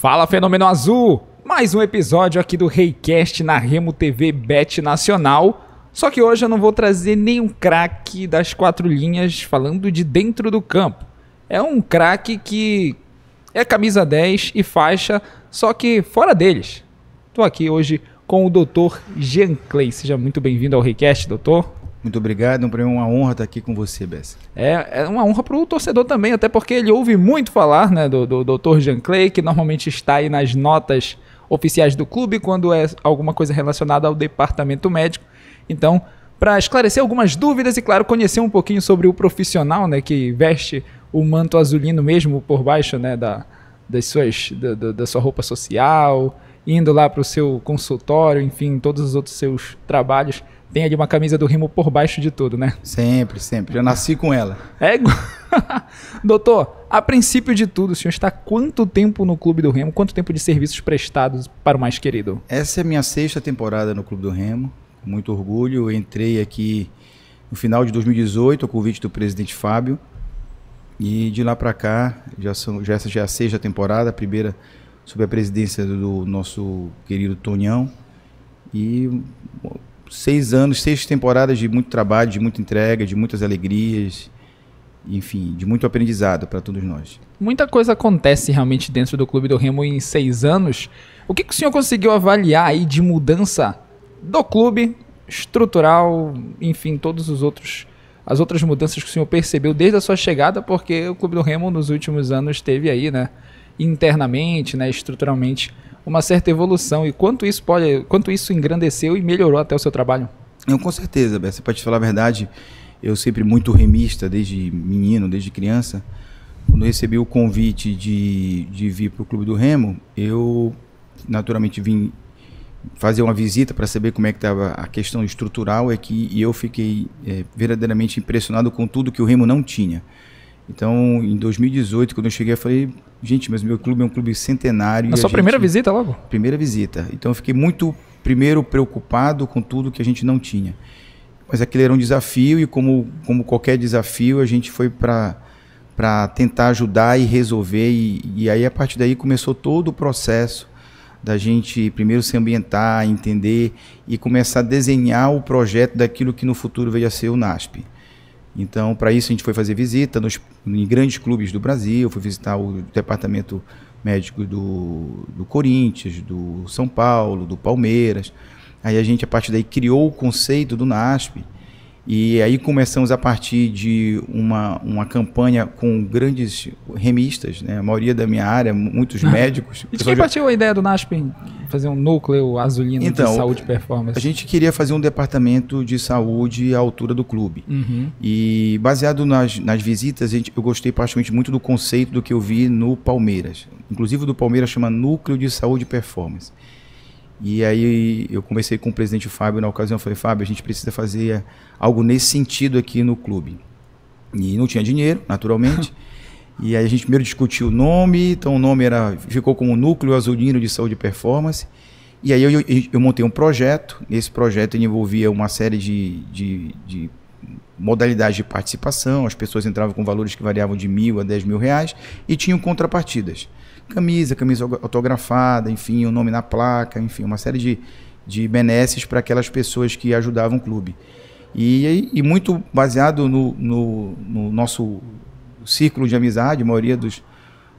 Fala Fenômeno Azul! Mais um episódio aqui do Reicast na Remo TV Bet Nacional. Só que hoje eu não vou trazer nenhum craque das quatro linhas falando de dentro do campo. É um craque que é camisa 10 e faixa, só que fora deles. Estou aqui hoje com o doutor Jean Clay. Seja muito bem-vindo ao Reicast, doutor. Muito obrigado, é uma honra estar aqui com você, Bessa. É, é uma honra para o torcedor também, até porque ele ouve muito falar né, do, do Dr. Jean Clay, que normalmente está aí nas notas oficiais do clube quando é alguma coisa relacionada ao departamento médico. Então, para esclarecer algumas dúvidas e, claro, conhecer um pouquinho sobre o profissional né, que veste o manto azulino mesmo por baixo né, da, das suas, da, da, da sua roupa social, indo lá para o seu consultório, enfim, todos os outros seus trabalhos tem ali uma camisa do Rimo por baixo de tudo, né? Sempre, sempre. Eu nasci com ela. É Doutor, a princípio de tudo, o senhor está quanto tempo no Clube do Remo? Quanto tempo de serviços prestados para o mais querido? Essa é a minha sexta temporada no Clube do Remo. Com muito orgulho. Eu entrei aqui no final de 2018, ao convite do presidente Fábio. E de lá para cá, já, são, já essa já é a sexta temporada, a primeira sob a presidência do nosso querido Tonhão. E seis anos, seis temporadas de muito trabalho, de muita entrega, de muitas alegrias, enfim, de muito aprendizado para todos nós. Muita coisa acontece realmente dentro do Clube do Remo em seis anos. O que, que o senhor conseguiu avaliar aí de mudança do clube, estrutural, enfim, todos os outros as outras mudanças que o senhor percebeu desde a sua chegada, porque o Clube do Remo nos últimos anos teve aí, né, internamente, né, estruturalmente uma certa evolução. E quanto isso pode, quanto isso engrandeceu e melhorou até o seu trabalho? Eu, com certeza, Bessa, para te falar a verdade, eu sempre muito remista, desde menino, desde criança. Quando recebi o convite de, de vir para o Clube do Remo, eu naturalmente vim fazer uma visita para saber como é que estava a questão estrutural é que eu fiquei é, verdadeiramente impressionado com tudo que o Remo não tinha. Então, em 2018, quando eu cheguei, eu falei, Gente, mas meu clube é um clube centenário. Na sua primeira visita logo? Primeira visita. Então eu fiquei muito, primeiro, preocupado com tudo que a gente não tinha. Mas aquilo era um desafio e, como, como qualquer desafio, a gente foi para tentar ajudar e resolver. E, e aí, a partir daí, começou todo o processo da gente primeiro se ambientar, entender e começar a desenhar o projeto daquilo que no futuro veio a ser o NASP. Então, para isso, a gente foi fazer visita nos, em grandes clubes do Brasil, eu fui visitar o departamento médico do, do Corinthians, do São Paulo, do Palmeiras. Aí a gente, a partir daí, criou o conceito do NASP. E aí começamos a partir de uma, uma campanha com grandes remistas, né? a maioria da minha área, muitos médicos. e quem partiu a ideia do NASP? fazer um núcleo azulino então, de saúde e performance? A gente queria fazer um departamento de saúde à altura do clube. Uhum. E baseado nas, nas visitas, gente, eu gostei praticamente muito do conceito do que eu vi no Palmeiras. Inclusive do Palmeiras chama Núcleo de Saúde e Performance. E aí eu conversei com o presidente Fábio na ocasião, falei, Fábio, a gente precisa fazer algo nesse sentido aqui no clube. E não tinha dinheiro, naturalmente. E aí a gente primeiro discutiu o nome, então o nome era, ficou como Núcleo Azulino de Saúde e Performance. E aí eu, eu, eu montei um projeto, nesse projeto envolvia uma série de, de, de modalidades de participação, as pessoas entravam com valores que variavam de mil a dez mil reais e tinham contrapartidas. Camisa, camisa autografada, enfim, o um nome na placa, enfim, uma série de, de benesses para aquelas pessoas que ajudavam o clube. E, e muito baseado no, no, no nosso círculo de amizade, a maioria dos,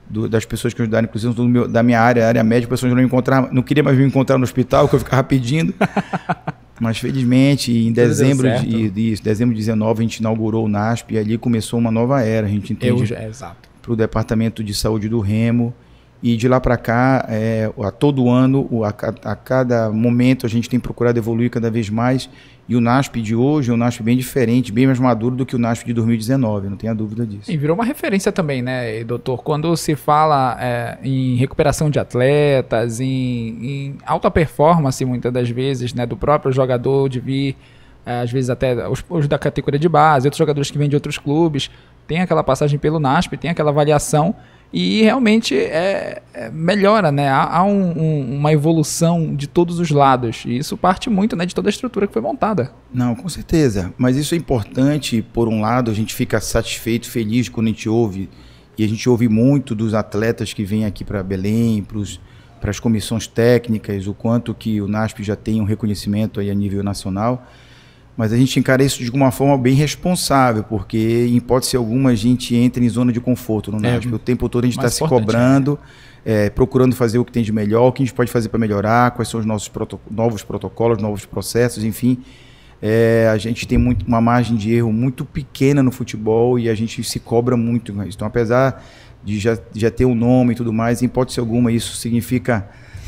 do, das pessoas que ajudaram, inclusive meu, da minha área, área médica, pessoas não encontrar, não queria mais me encontrar no hospital, que eu ficava pedindo. Mas felizmente, em dezembro de, de, dezembro de 19, a gente inaugurou o NASP e ali começou uma nova era. A gente entende. é, exato. Para o departamento de saúde do Remo e de lá para cá, é, a todo ano, a, a, cada momento, a gente tem procurado evoluir cada vez mais. E o NASP de hoje é um NASP bem diferente, bem mais maduro do que o NASP de 2019, não tenha dúvida disso. E virou uma referência também, né, doutor? Quando se fala é, em recuperação de atletas, em, em alta performance, muitas das vezes, né, do próprio jogador de vir é, às vezes até os, os, da categoria de base, outros jogadores que vêm de outros clubes, tem aquela passagem pelo NASP, tem aquela avaliação e realmente é, é melhora, né? Há, há um, um, uma evolução de todos os lados e isso parte muito, né, de toda a estrutura que foi montada. Não, com certeza. Mas isso é importante. Por um lado, a gente fica satisfeito, feliz quando a gente ouve e a gente ouve muito dos atletas que vêm aqui para Belém, para as comissões técnicas, o quanto que o NASP já tem um reconhecimento aí a nível nacional mas a gente encara isso de uma forma bem responsável, porque em hipótese alguma a gente entra em zona de conforto, não é? o tempo todo a gente está se né? cobrando, é, procurando fazer o que tem de melhor, o que a gente pode fazer para melhorar, quais são os nossos proto novos protocolos, novos processos, enfim. É, a gente tem muito, uma margem de erro muito pequena no futebol e a gente se cobra muito. Então, apesar de já, já ter um nome e tudo mais, em hipótese alguma isso significa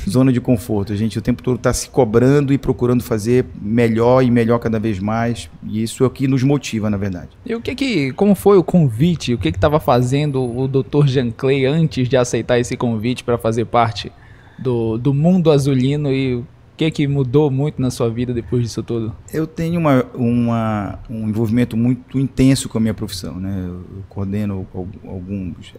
zona de conforto. A gente o tempo todo está se cobrando e procurando fazer melhor e melhor cada vez mais. E isso é o que nos motiva, na verdade. E o que que, como foi o convite? O que que estava fazendo o Dr. Jean Clay antes de aceitar esse convite para fazer parte do, do mundo azulino e que, que mudou muito na sua vida depois disso tudo? Eu tenho uma, uma, um envolvimento muito intenso com a minha profissão. Né? Eu coordeno alguns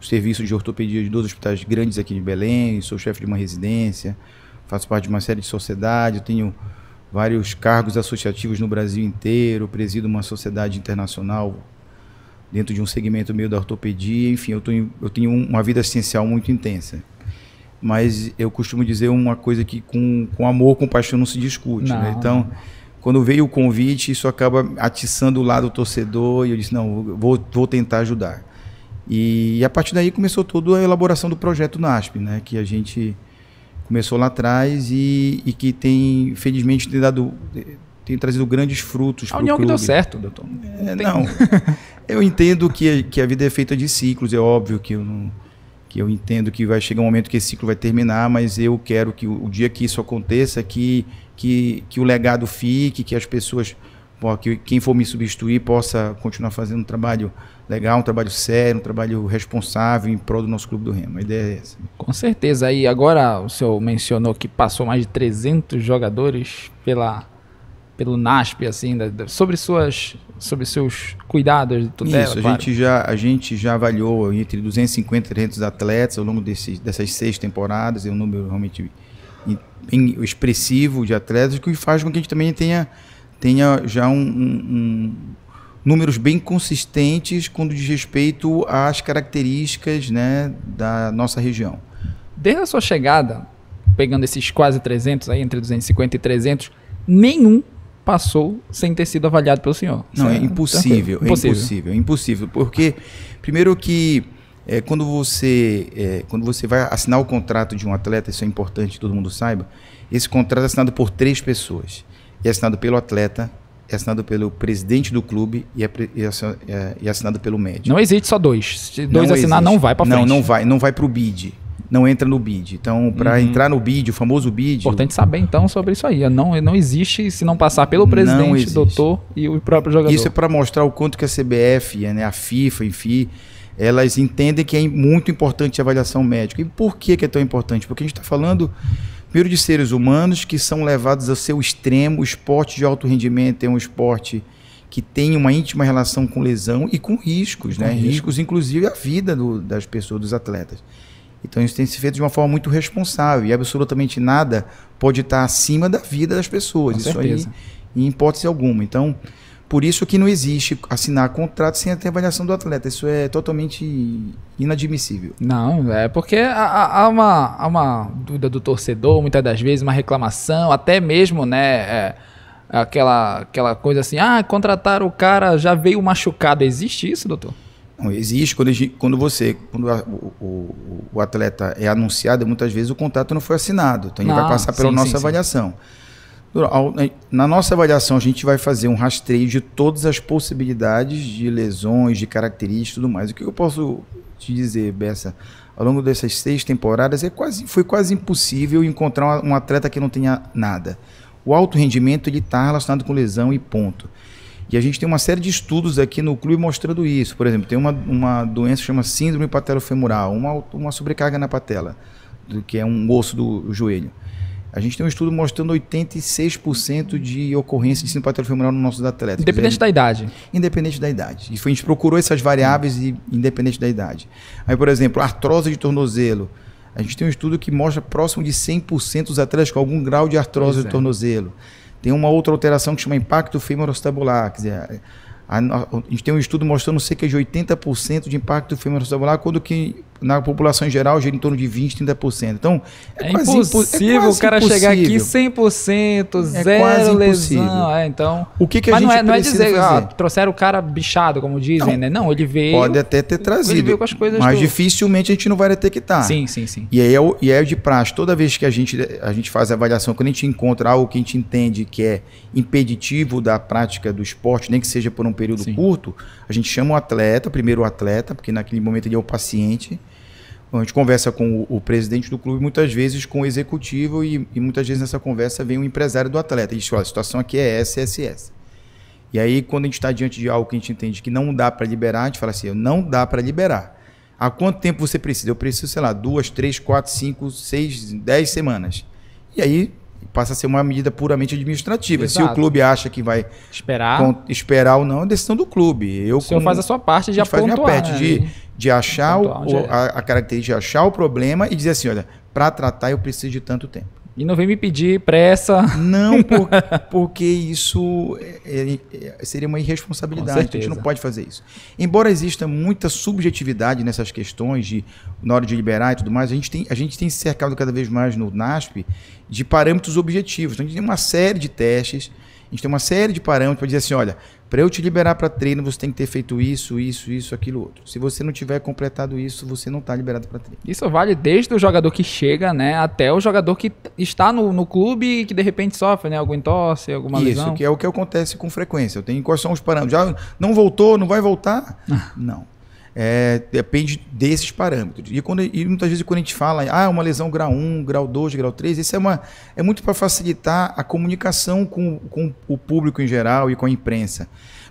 serviços de ortopedia de dois hospitais grandes aqui em Belém, sou chefe de uma residência, faço parte de uma série de sociedades, tenho vários cargos associativos no Brasil inteiro, presido uma sociedade internacional dentro de um segmento meio da ortopedia, enfim, eu tenho, eu tenho uma vida assistencial muito intensa mas eu costumo dizer uma coisa que com, com amor, com paixão não se discute. Né? Não. Né? Então, quando veio o convite, isso acaba atiçando o lado torcedor e eu disse: não, vou, vou tentar ajudar. E, e a partir daí começou toda a elaboração do projeto NASP, né? que a gente começou lá atrás e, e que tem, felizmente, tem dado. Tem trazido grandes frutos para o clube. que deu certo, doutor. É, não, eu entendo que, que a vida é feita de ciclos, é óbvio que eu não, eu entendo que vai chegar um momento que esse ciclo vai terminar, mas eu quero que o, dia que isso aconteça, que, que, que o legado fique, que as pessoas, pô, que quem for me substituir possa continuar fazendo um trabalho legal, um trabalho sério, um trabalho responsável em prol do nosso Clube do Remo. A ideia é essa. Com certeza. aí agora o senhor mencionou que passou mais de 300 jogadores pela, pelo NASP, assim, da, né, sobre suas sobre seus cuidados de tutela? Isso, a, claro. gente já, a gente já avaliou entre 250 e 300 atletas ao longo desses, dessas seis temporadas, é um número realmente expressivo de atletas, que faz com que a gente também tenha, tenha já um, um, um números bem consistentes quando diz respeito às características né, da nossa região. Desde a sua chegada, pegando esses quase 300, aí, entre 250 e 300, nenhum passou sem ter sido avaliado pelo senhor. Não, é impossível, é impossível, é impossível, impossível, porque primeiro que é, quando você é, quando você vai assinar o contrato de um atleta, isso é importante que todo mundo saiba, esse contrato é assinado por três pessoas. É assinado pelo atleta, é assinado pelo presidente do clube e é, é, é, é assinado pelo médico. Não existe só dois. Se dois não assinar, existe. não vai para frente. Não, não vai, não vai para o BID não entra no bid. Então, para uhum. entrar no bid, o famoso bid. Importante saber então sobre isso aí. Não, não existe se não passar pelo presidente, doutor e o próprio jogador. Isso é para mostrar o quanto que a CBF, né, a FIFA, enfim, elas entendem que é muito importante a avaliação médica. E por que, que é tão importante? Porque a gente está falando, primeiro, de seres humanos que são levados ao seu extremo. O esporte de alto rendimento é um esporte que tem uma íntima relação com lesão e com riscos, né? com né? Risco. Riscos, inclusive, à vida do, das pessoas, dos atletas. Então isso tem que ser feito de uma forma muito responsável e absolutamente nada pode estar acima da vida das pessoas. Com isso certeza. aí, em hipótese alguma. Então, por isso que não existe assinar contrato sem ter avaliação do atleta. Isso é totalmente inadmissível. Não, é porque há, há, uma, há uma, dúvida do torcedor, muitas das vezes, uma reclamação, até mesmo, né? É, aquela, aquela coisa assim, ah, contrataram o cara, já veio machucado. Existe isso, doutor? Existe quando, quando você, quando a, o, o, atleta é anunciado, muitas vezes o contrato não foi assinado. Então ele vai passar pela sim, nossa sim, avaliação. Sim. Né, na nossa avaliação, a gente vai fazer um rastreio de todas as possibilidades de lesões, de características e tudo mais. O que eu posso te dizer, Bessa? Ao longo dessas seis temporadas, é quase, foi quase impossível encontrar um atleta que não tenha nada. O alto rendimento está relacionado com lesão e ponto. E a gente tem uma série de estudos aqui no clube mostrando isso. Por exemplo, tem uma, uma doença que chama síndrome patelofemoral, uma, uma sobrecarga na patela, do que é um osso do joelho. A gente tem um estudo mostrando 86% de ocorrência de síndrome patelofemoral no nossos atletas. Independente dizer, da idade. Independente da idade. E foi, a gente procurou essas variáveis e independente da idade. Aí, por exemplo, artrose de tornozelo. A gente tem um estudo que mostra próximo de 100% dos atletas com algum grau de artrose pois é. tornozelo. Tem uma outra alteração que chama impacto femorostabular, quer dizer, a, a, a, gente tem um estudo mostrando cerca de 80% de impacto femorostabular, quando que na população em geral gira em torno de 20%, 30%. Então, é, é quase é impossível é quase o cara impossível. chegar aqui 100%, é zero quase lesão. É, então, o que, que a gente não é, não é dizer, ah, fazer? trouxeram o cara bichado, como dizem, não, né? Não, ele veio. Pode até ter trazido. mas do... dificilmente a gente não vai detectar. Sim, sim, sim. E aí é, e é de praxe. Toda vez que a gente, a gente faz a avaliação, quando a gente encontra algo que a gente entende que é impeditivo da prática do esporte, nem que seja por um período sim. curto, a gente chama o atleta, primeiro o atleta, porque naquele momento ele é o paciente a gente conversa com o, presidente do clube, muitas vezes com o executivo, e, e muitas vezes nessa conversa vem o empresário do atleta. E diz: olha, a situação aqui é essa, essa essa. E aí, quando a gente está diante de algo que a gente entende que não dá para liberar, a gente fala assim: não dá para liberar. Há quanto tempo você precisa? Eu preciso, sei lá, duas, três, quatro, cinco, seis, dez semanas. E aí passa a ser uma medida puramente administrativa. Exato. Se o clube acha que vai esperar, esperar ou não, é decisão do clube. Eu, o senhor como, faz a sua parte de apontar. Faz minha parte né? de, de achar o, a, a característica, de achar o problema e dizer assim, olha, para tratar eu preciso de tanto tempo. E não vem me pedir pressa. Não, por, porque isso é, é, seria uma irresponsabilidade. A gente não pode fazer isso. Embora exista muita subjetividade nessas questões de na hora de liberar e tudo mais, a gente tem, a gente tem se cercado cada vez mais no NASP de parâmetros objetivos. Então, a gente tem uma série de testes, a gente tem uma série de parâmetros para dizer assim, olha, para eu te liberar para treino, você tem que ter feito isso, isso, isso, aquilo outro. Se você não tiver completado isso, você não está liberado para treino. Isso vale desde o jogador que chega, né, até o jogador que está no, no clube e que de repente sofre, né, algum entorse, alguma isso, lesão. Isso, que é o que acontece com frequência. Eu tenho quais são os parâmetros? Já não voltou, não vai voltar? não. É, depende desses parâmetros. E, quando, e muitas vezes quando a gente fala, ah, uma lesão grau 1, grau 2, grau 3, isso é, uma, é muito para facilitar a comunicação com, com o público em geral e com a imprensa.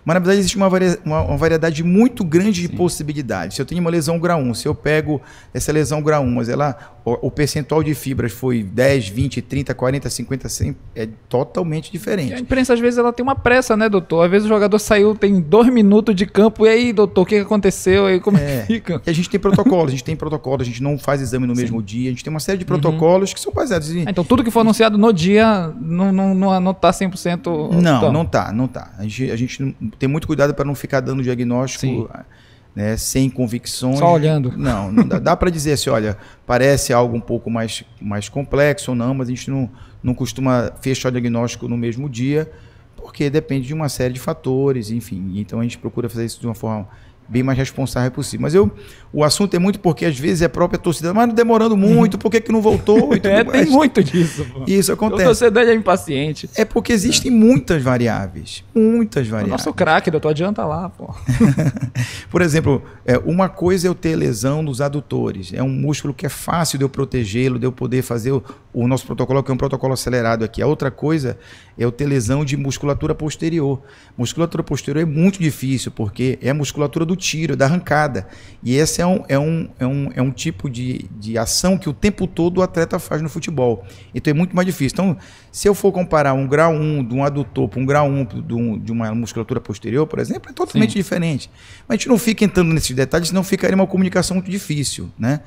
Mas na verdade existe uma, varia uma, uma variedade muito grande de Sim. possibilidades. Se eu tenho uma lesão grau 1, se eu pego essa lesão grau 1, mas ela, o, o percentual de fibras foi 10, 20, 30, 40, 50, 100, é totalmente diferente. E a imprensa às vezes ela tem uma pressa, né, doutor? Às vezes o jogador saiu, tem dois minutos de campo, e aí, doutor, o que aconteceu? E aí, como é, que é. fica? E a gente tem protocolo, a gente tem protocolo, a gente não faz exame no Sim. mesmo dia, a gente tem uma série de uhum. protocolos uhum. que são baseados em... Ah, então tudo que for anunciado no dia não, não, não, não 100% tá não, não está, não está. A gente, a gente ter muito cuidado para não ficar dando diagnóstico. Né, sem convicções. Só olhando. Não, não dá, dá para dizer assim, olha, parece algo um pouco mais, mais complexo ou não, mas a gente não, não costuma fechar o diagnóstico no mesmo dia, porque depende de uma série de fatores, enfim. Então a gente procura fazer isso de uma forma bem mais responsável possível. Mas eu, o assunto é muito porque às vezes é a própria torcida, mas demorando uhum. muito, por que, que não voltou? é, mais. tem muito disso. Pô. Isso acontece. A torcedor é impaciente. É porque existem é. muitas variáveis, muitas variáveis. Nossa, o craque, doutor, adianta lá, pô. por exemplo, é, uma coisa é eu ter lesão nos adutores, é um músculo que é fácil de eu protegê-lo, de eu poder fazer o, o nosso protocolo, que é um protocolo acelerado aqui. A outra coisa é o ter lesão de musculatura posterior. Musculatura posterior é muito difícil, porque é a musculatura do tiro, é da arrancada. E esse é um, é um, é um, é um tipo de, de ação que o tempo todo o atleta faz no futebol. Então é muito mais difícil. Então, se eu for comparar um grau 1 de um adutor para um grau 1 de, um, de uma musculatura posterior, por exemplo, é totalmente Sim. diferente. Mas a gente não fica entrando nesses detalhes, senão ficaria uma comunicação muito difícil, né?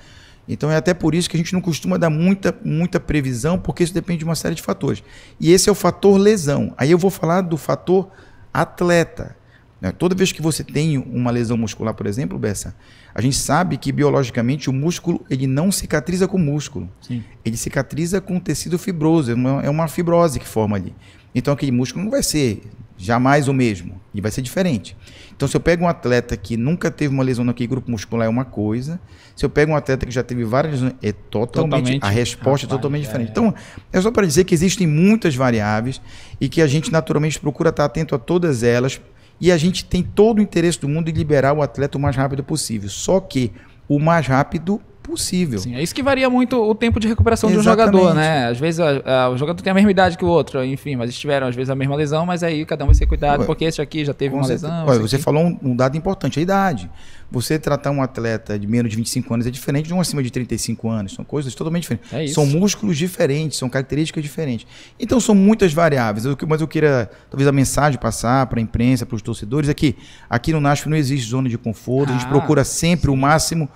Então é até por isso que a gente não costuma dar muita, muita previsão, porque isso depende de uma série de fatores. E esse é o fator lesão. Aí eu vou falar do fator atleta. Né? Toda vez que você tem uma lesão muscular, por exemplo, Bessa, a gente sabe que biologicamente o músculo ele não cicatriza com músculo. Sim. Ele cicatriza com tecido fibroso, é, é uma fibrose que forma ali. Então aquele músculo não vai ser Jamais o mesmo. E vai ser diferente. Então, se eu pego um atleta que nunca teve uma lesão naquele grupo muscular, é uma coisa. Se eu pego um atleta que já teve várias lesões, é totalmente. totalmente a resposta é rapaz, é totalmente diferente. É, é. Então, é só para dizer que existem muitas variáveis e que a gente naturalmente procura estar atento a todas elas. E a gente tem todo o interesse do mundo em liberar o atleta o mais rápido possível. Só que o mais rápido impossível. Sim, é isso que varia muito o tempo de recuperação Exatamente. de um jogador, né? Às vezes a, a, ah, o jogador tem a mesma idade que o outro, enfim, mas tiveram às vezes a mesma lesão, mas aí cada um vai ser cuidado, Ué, porque esse aqui já teve uma certeza. lesão. Ué, você aqui. falou um, um, dado importante, a idade. Você tratar um atleta de menos de 25 anos é diferente de um acima de 35 anos, são coisas totalmente diferentes. É são músculos diferentes, são características diferentes. Então são muitas variáveis, mas eu queria, talvez a mensagem passar para a imprensa, para os torcedores, é que aqui no NASP não existe zona de conforto, ah, a gente ah, procura sempre sim. o máximo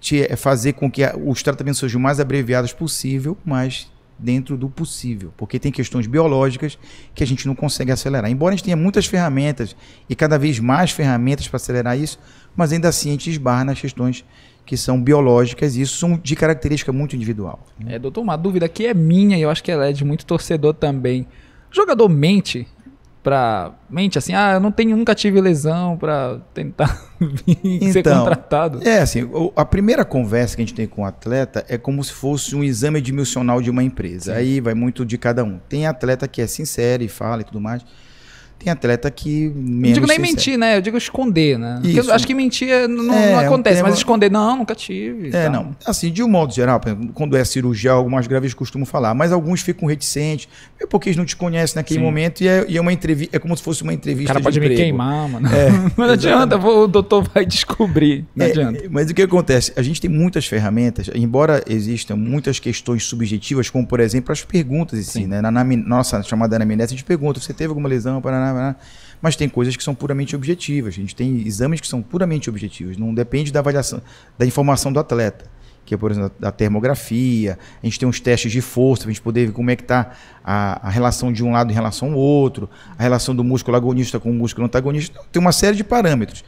te, é fazer com que os tratamentos sejam mais abreviados possível, mas dentro do possível, porque tem questões biológicas que a gente não consegue acelerar. Embora a gente tenha muitas ferramentas e cada vez mais ferramentas para acelerar isso, mas ainda assim a gente esbarra nas questões que são biológicas e isso são de característica muito individual. É, doutor, uma dúvida que é minha e eu acho que ela é de muito torcedor também. O jogador mente pra mente assim, ah, eu não tenho, nunca tive lesão para tentar então, ser contratado? É assim, a primeira conversa que a gente tem com o atleta é como se fosse um exame admissional de uma empresa. Sim. Aí vai muito de cada um. Tem atleta que é sincero e fala e tudo mais. Tem atleta que menos. Não digo nem mentir, né? Eu digo esconder, né? Isso. Porque eu acho que mentir é, não, é, não é acontece, tema... mas esconder, não, nunca tive. É, tá. não. Assim, de um modo geral, quando é cirurgia, algumas graves costumam falar, mas alguns ficam reticentes, é porque eles não te conhecem naquele Sim. momento e é, e é uma entrevista, é como se fosse uma entrevista. O cara pode emprego. me queimar, mano. É, não adianta, o doutor vai descobrir. Não adianta. Mas o que acontece? A gente tem muitas ferramentas, embora existam muitas questões subjetivas, como por exemplo as perguntas assim, Sim. né? Na, na, nossa chamada anamnese, a gente pergunta: você teve alguma lesão? Paraná? Né? mas tem coisas que são puramente objetivas. A gente tem exames que são puramente objetivos, não depende da avaliação, da informação do atleta, que é, por exemplo, a termografia, a gente tem uns testes de força a gente poder ver como é que está a, a, relação de um lado em relação ao outro, a relação do músculo agonista com o músculo antagonista, então, tem uma série de parâmetros.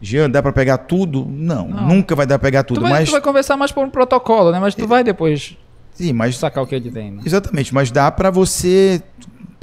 Jean, dá para pegar tudo? Não, não, nunca vai dar para pegar tudo. Tu vai, mas tu vai conversar mais por um protocolo, né? Mas tu é... vai depois Sim, mas sacar o que ele é tem. Né? Exatamente, mas dá para você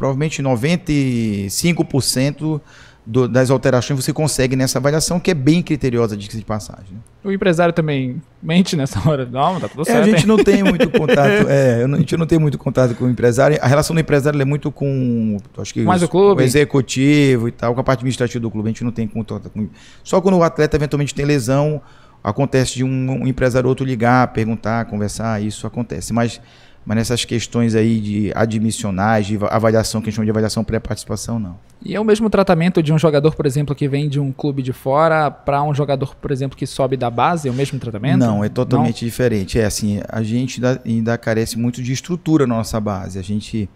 provavelmente 95% do, das alterações você consegue nessa avaliação, que é bem criteriosa de, de passagem. Né? O empresário também mente nessa hora, não, tá tudo é, certo. a gente hein? não tem muito contato, é, a gente não tem muito contato com o empresário. A relação do empresário é muito com, acho que Mais os, o, clube. executivo e tal, com a parte administrativa do clube, a gente não tem contato com. Só quando o atleta eventualmente tem lesão, acontece de um, um empresário ou outro ligar, perguntar, conversar, isso acontece, mas mas nessas questões aí de admissionais, de avaliação, que a gente chama de avaliação pré-participação, não. E é o mesmo tratamento de um jogador, por exemplo, que vem de um clube de fora para um jogador, por exemplo, que sobe da base? É o mesmo tratamento? Não, é totalmente não? diferente. É assim, a gente ainda, ainda, carece muito de estrutura na nossa base. A gente.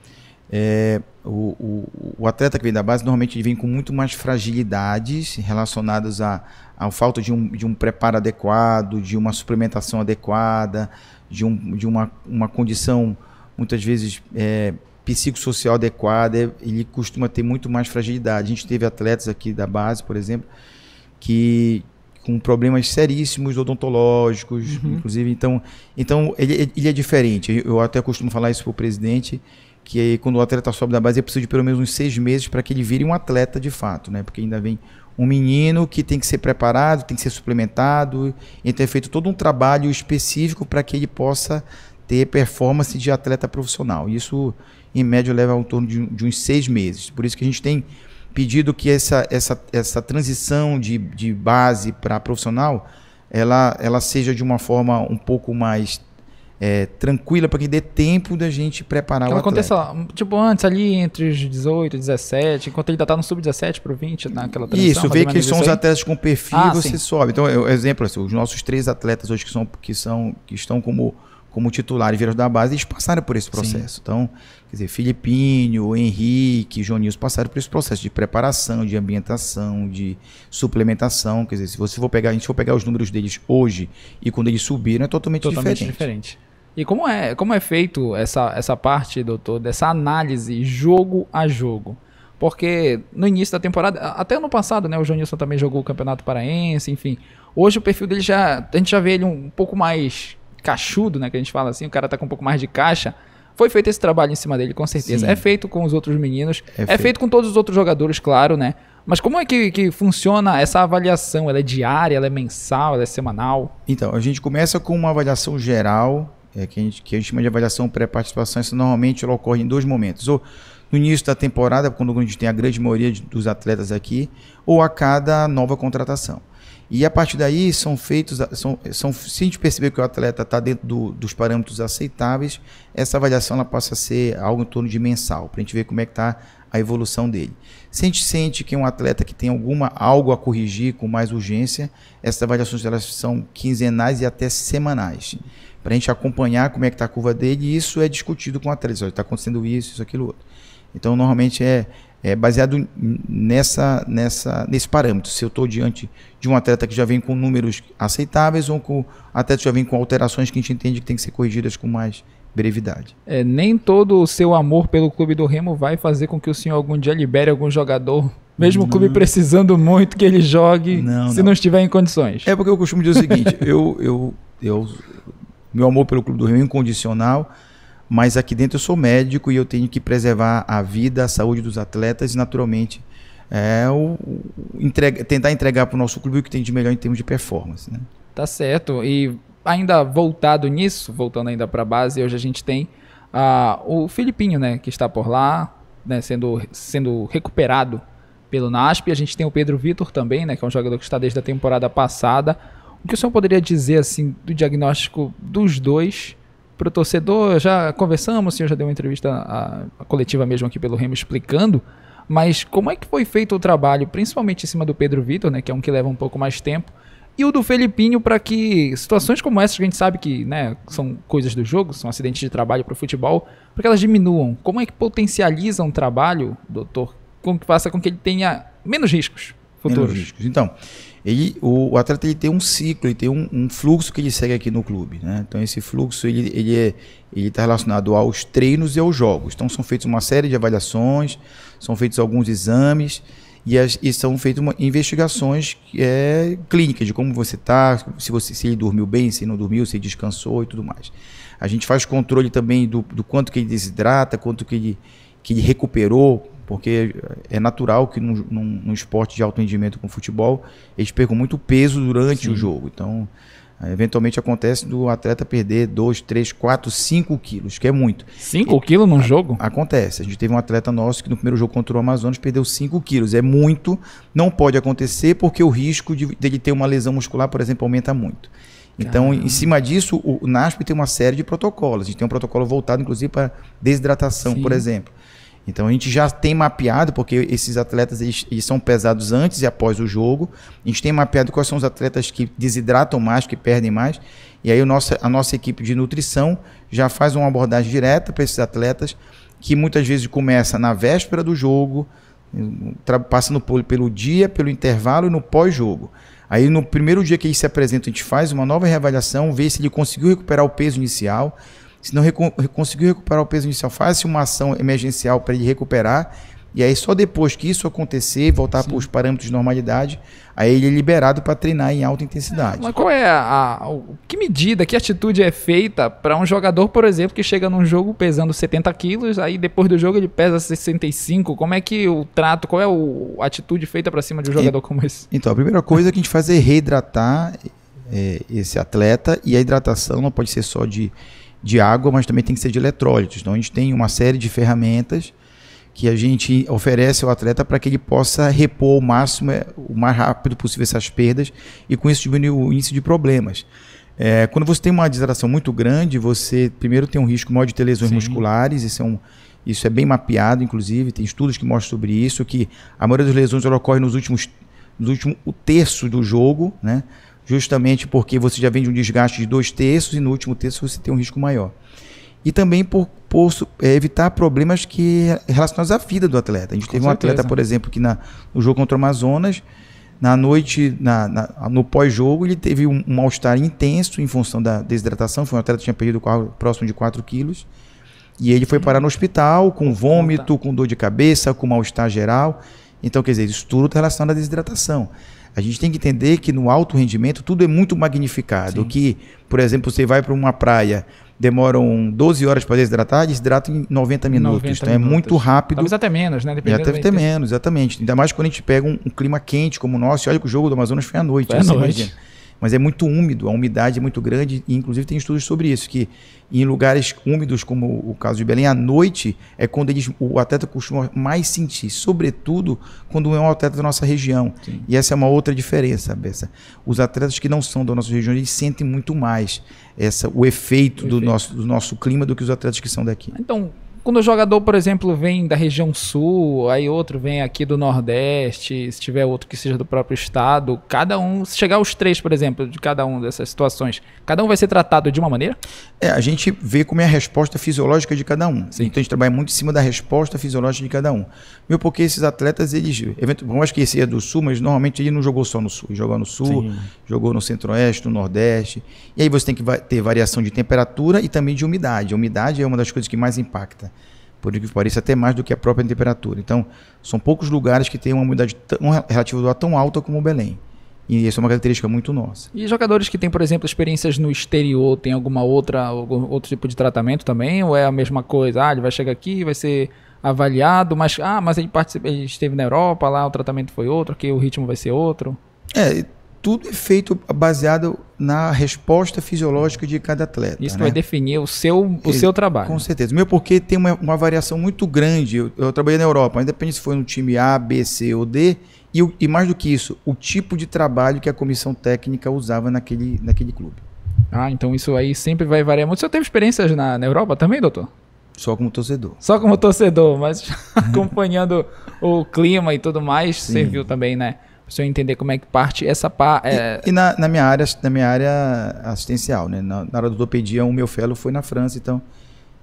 É, o, o, o, atleta que vem da base normalmente ele vem com muito mais fragilidades relacionadas à a, a falta de um, de um preparo adequado, de uma suplementação adequada, de, um, de uma, uma condição muitas vezes é, psicossocial adequada, ele costuma ter muito mais fragilidade. A gente teve atletas aqui da base, por exemplo, que com problemas seríssimos odontológicos, uhum. inclusive. Então, então ele, ele é diferente. Eu até costumo falar isso para o presidente, que quando o atleta sobe da base, ele precisa de pelo menos uns seis meses para que ele vire um atleta de fato, né? Porque ainda vem um menino que tem que ser preparado, tem que ser suplementado, e é feito todo um trabalho específico para que ele possa ter performance de atleta profissional. Isso, em média, leva ao torno de, de, uns seis meses. Por isso que a gente tem pedido que essa, essa, essa transição de, de base para profissional, ela, ela seja de uma forma um pouco mais é, tranquila para que dê tempo da gente preparar Ela o então atleta. aconteça, tipo, antes ali entre os 18 e 17, enquanto ele ainda tá no sub-17 para 20, naquela transição. Isso, vê que são os atletas com perfil, ah, você sim. sobe. Então, eu, exemplo, assim, os nossos três atletas hoje que, são, que, são, que estão como como titular e vieram da base, eles passaram por esse processo. Sim. Então, quer dizer, Filipinho, Henrique, Joninhos passaram por esse processo de preparação, de ambientação, de suplementação. Quer dizer, se você for pegar, a gente for pegar os números deles hoje e quando eles subiram, é totalmente, totalmente diferente. diferente. E como é, como é feito essa, essa parte, doutor, dessa análise jogo a jogo? Porque no início da temporada, até ano passado, né, o Jonilson também jogou o Campeonato Paraense, enfim. Hoje o perfil dele já, a gente já vê ele um pouco mais cachudo, né? Que a gente fala assim, o cara tá com um pouco mais de caixa. Foi feito esse trabalho em cima dele, com certeza. Sim. É feito com os outros meninos. É, é feito. com todos os outros jogadores, claro, né? Mas como é que, que funciona essa avaliação? Ela é diária, ela é mensal, ela é semanal? Então, a gente começa com uma avaliação geral, é, que, a gente, que a gente chama de avaliação pré-participação. Isso normalmente ela ocorre em dois momentos. Ou no início da temporada, quando a gente tem a grande maioria de, dos atletas aqui, ou a cada nova contratação. E a partir daí são feitos, são, são, se a gente perceber que o atleta está dentro do, dos parâmetros aceitáveis, essa avaliação ela passa a ser algo em torno de mensal, para a gente ver como é que está a evolução dele. Se a gente sente que é um atleta que tem alguma algo a corrigir com mais urgência, essas avaliações elas são quinzenais e até semanais. Para a gente acompanhar como é que está a curva dele, e isso é discutido com o atleta. Está acontecendo isso, isso, aquilo outro. Então, normalmente é, é, baseado nessa, nessa, nesse parâmetro. Se eu estou diante de um atleta que já vem com números aceitáveis ou com atleta que já vem com alterações que a gente entende que tem que ser corrigidas com mais brevidade. É, nem todo o seu amor pelo clube do Remo vai fazer com que o senhor algum dia libere algum jogador, mesmo não. o clube precisando muito que ele jogue, não, se não. não. estiver em condições. É porque eu costumo dizer o seguinte: eu, eu, eu, meu amor pelo clube do Remo é incondicional mas aqui dentro eu sou médico e eu tenho que preservar a vida, a saúde dos atletas e, naturalmente, é, o, entrega, tentar entregar para o nosso clube o que tem de melhor em termos de performance. Né? Tá certo. E ainda voltado nisso, voltando ainda para a base, hoje a gente tem uh, o Filipinho, né, que está por lá, né, sendo, sendo recuperado pelo NASP. A gente tem o Pedro Vitor também, né, que é um jogador que está desde a temporada passada. O que o senhor poderia dizer assim do diagnóstico dos dois para o torcedor. Já conversamos, o senhor já deu uma entrevista à, à coletiva mesmo aqui pelo Remo explicando. Mas como é que foi feito o trabalho, principalmente em cima do Pedro Vitor, né, que é um que leva um pouco mais tempo, e o do Felipinho para que situações como essas que a gente sabe que né, são coisas do jogo, são acidentes de trabalho para o futebol, para que elas diminuam? Como é que potencializa um trabalho, doutor, com que faça com que ele tenha menos riscos futuros? Menos riscos. Então, ele, o, o, atleta ele tem um ciclo, ele tem um, um, fluxo que ele segue aqui no clube. Né? Então esse fluxo ele está ele é, ele tá relacionado aos treinos e aos jogos. Então são feitas uma série de avaliações, são feitos alguns exames e, as, e são feitas investigações é, clínicas de como você está, se você se ele dormiu bem, se não dormiu, se descansou e tudo mais. A gente faz controle também do, do quanto que ele desidrata, quanto que ele que recuperou, porque é natural que num, num, num esporte de alto rendimento como futebol, eles percam muito peso durante Sim. o jogo. Então, eh, eventualmente acontece do atleta perder 2, 3, 4, 5 quilos, que é muito. 5 quilos num a, jogo? Acontece. A gente teve um atleta nosso que no primeiro jogo contra o Amazonas perdeu 5 quilos. É muito, não pode acontecer porque o risco de, dele ter uma lesão muscular, por exemplo, aumenta muito. Então, Caramba. em cima disso, o NASP tem uma série de protocolos. A gente tem um protocolo voltado, inclusive, para desidratação, Sim. por exemplo. Então a gente já tem mapeado, porque esses atletas eles, eles, são pesados antes e após o jogo. A gente tem mapeado quais são os atletas que desidratam mais, que perdem mais. E aí a nossa, a nossa equipe de nutrição já faz uma abordagem direta para esses atletas, que muitas vezes começa na véspera do jogo, passando por, pelo dia, pelo intervalo e no pós-jogo. Aí no primeiro dia que ele se apresenta, a gente faz uma nova reavaliação, vê se ele conseguiu recuperar o peso inicial, se não recu conseguiu recuperar o peso inicial, faz-se uma ação emergencial para ele recuperar. E aí, só depois que isso acontecer, voltar para os parâmetros de normalidade, aí ele é liberado para treinar em alta intensidade. É, mas qual é a, a, Que medida, que atitude é feita para um jogador, por exemplo, que chega num jogo pesando 70 quilos, aí depois do jogo ele pesa 65? Como é que o trato, qual é a atitude feita para cima de um jogador e, como esse? Então, a primeira coisa que a gente faz é reidratar é, esse atleta, e a hidratação não pode ser só de de água, mas também tem que ser de eletrólitos. Então a gente tem uma série de ferramentas que a gente oferece ao atleta para que ele possa repor o máximo, é, o mais rápido possível essas perdas e com isso diminuir o índice de problemas. É, quando você tem uma desidratação muito grande, você primeiro tem um risco maior de ter lesões Sim. musculares, isso é, um, isso é bem mapeado, inclusive, tem estudos que mostram sobre isso, que a maioria das lesões ela ocorre nos últimos, no último o terço do jogo, né? justamente porque você já vem de um desgaste de dois terços e no último terço você tem um risco maior. E também por, por é, evitar problemas que relacionados à vida do atleta. A gente Com teve certeza. um atleta, por exemplo, que na, no jogo contra o Amazonas, na noite, na, na, no pós-jogo, ele teve um, um mal-estar intenso em função da desidratação. Foi um atleta que tinha perdido próximo de 4 quilos. E ele foi parar no hospital com vômito, com dor de cabeça, com mal-estar geral. Então, quer dizer, isso tudo está relacionado à desidratação. A gente tem que entender que no alto rendimento tudo é muito magnificado. Sim. Que, por exemplo, você vai para uma praia, demoram 12 horas para desidratar, desidrata em 90 minutos. 90 então minutos. é muito rápido. Talvez até menos, né? Dependendo até, menos, exatamente. Ainda mais quando a gente pega um, um clima quente como o nosso. E olha que o jogo do Amazonas foi à noite. Foi à noite. Imagina mas é muito úmido, a umidade é muito grande, e inclusive tem estudos sobre isso, que em lugares úmidos, como o caso de Belém, à noite é quando eles, o atleta costuma mais sentir, sobretudo quando é um atleta da nossa região. Sim. E essa é uma outra diferença, Bessa. Os atletas que não são da nossa região, eles sentem muito mais essa, o efeito, o do, efeito. Nosso, do nosso clima do que os atletas que são daqui. Então, quando o jogador, por exemplo, vem da região sul, aí outro vem aqui do Nordeste, se tiver outro que seja do próprio estado, cada um, se chegar os três, por exemplo, de cada uma dessas situações, cada um vai ser tratado de uma maneira? É, a gente vê como é a resposta fisiológica de cada um. Sim. Então a gente trabalha muito em cima da resposta fisiológica de cada um. Meu, porque esses atletas, eles, eventualmente, acho que esse é do sul, mas normalmente ele não jogou só no sul, ele jogou no sul, Sim. jogou no centro-oeste, no nordeste. E aí você tem que ter variação de temperatura e também de umidade. A umidade é uma das coisas que mais impacta por que pareça, até mais do que a própria temperatura. Então, são poucos lugares que têm uma umidade tão, relativa do ar tão alta como o Belém. E isso é uma característica muito nossa. E jogadores que têm, por exemplo, experiências no exterior, tem alguma outra, algum outro tipo de tratamento também? Ou é a mesma coisa? Ah, ele vai chegar aqui, vai ser avaliado, mas ah, mas ele, participa, ele esteve na Europa, lá o tratamento foi outro, que o ritmo vai ser outro. É, tudo é feito baseado na resposta fisiológica de cada atleta. Isso né? vai definir o seu, o é, seu trabalho. Com certeza. Meu, porque tem uma, uma variação muito grande. Eu, eu, trabalhei na Europa, independente se foi no time A, B, C ou D. E, e mais do que isso, o tipo de trabalho que a comissão técnica usava naquele, naquele clube. Ah, então isso aí sempre vai variar muito. Você teve experiências na, na Europa também, doutor? Só como torcedor. Só como torcedor, mas acompanhando o clima e tudo mais, Sim. serviu também, né? Pra entender como é que parte essa parte. É... E, e na, na, minha área, na minha área assistencial, né? Na, na área da o meu fellow foi na França, então